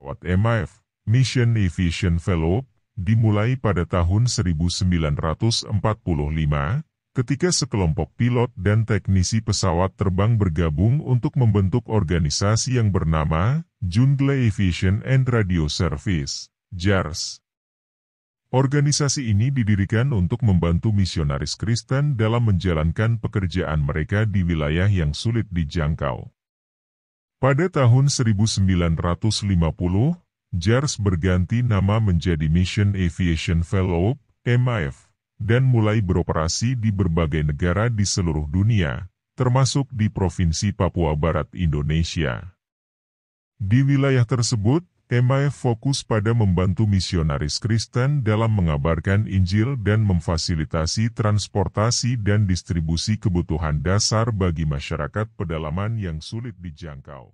Award MIF, Mission Efficient Fellow, dimulai pada tahun 1945, ketika sekelompok pilot dan teknisi pesawat terbang bergabung untuk membentuk organisasi yang bernama Jungle Aviation and Radio Service, JARS. Organisasi ini didirikan untuk membantu misionaris Kristen dalam menjalankan pekerjaan mereka di wilayah yang sulit dijangkau. Pada tahun 1950, JARS berganti nama menjadi Mission Aviation Fellow, MAF, dan mulai beroperasi di berbagai negara di seluruh dunia, termasuk di Provinsi Papua Barat Indonesia. Di wilayah tersebut, MIF fokus pada membantu misionaris Kristen dalam mengabarkan Injil dan memfasilitasi transportasi dan distribusi kebutuhan dasar bagi masyarakat pedalaman yang sulit dijangkau.